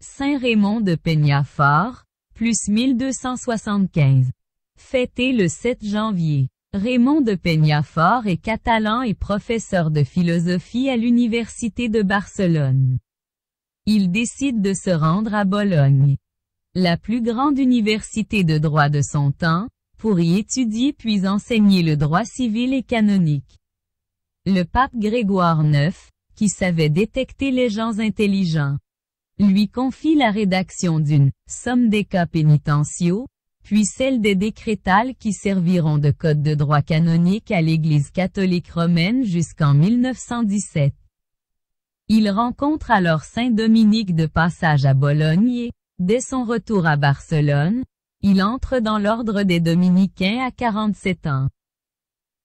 Saint-Raymond de Peignafort, plus 1275. Fêté le 7 janvier. Raymond de Peignafort est catalan et professeur de philosophie à l'Université de Barcelone. Il décide de se rendre à Bologne, la plus grande université de droit de son temps, pour y étudier puis enseigner le droit civil et canonique. Le pape Grégoire IX, qui savait détecter les gens intelligents, lui confie la rédaction d'une « somme des cas pénitentiaux », puis celle des décrétales qui serviront de code de droit canonique à l'Église catholique romaine jusqu'en 1917. Il rencontre alors Saint Dominique de passage à Bologne et, dès son retour à Barcelone, il entre dans l'ordre des dominicains à 47 ans.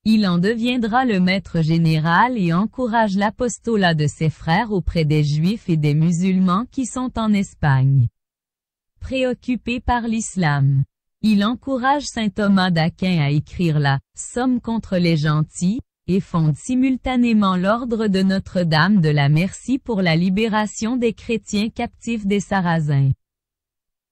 Il en deviendra le maître général et encourage l'apostolat de ses frères auprès des Juifs et des musulmans qui sont en Espagne. Préoccupé par l'islam, il encourage saint Thomas d'Aquin à écrire la « Somme contre les gentils » et fonde simultanément l'ordre de Notre-Dame de la Merci pour la libération des chrétiens captifs des Sarrasins.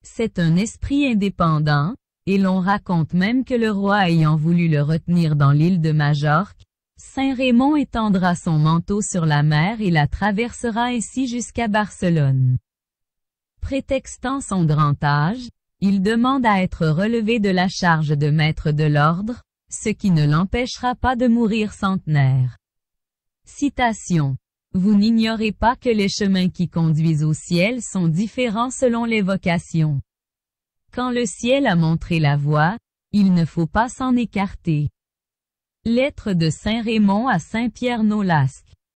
C'est un esprit indépendant, et l'on raconte même que le roi ayant voulu le retenir dans l'île de Majorque, Saint-Raymond étendra son manteau sur la mer et la traversera ainsi jusqu'à Barcelone. Prétextant son grand âge, il demande à être relevé de la charge de maître de l'ordre, ce qui ne l'empêchera pas de mourir centenaire. Citation. Vous n'ignorez pas que les chemins qui conduisent au ciel sont différents selon les vocations. Quand le ciel a montré la voie, il ne faut pas s'en écarter. Lettre de Saint Raymond à Saint Pierre Nolasque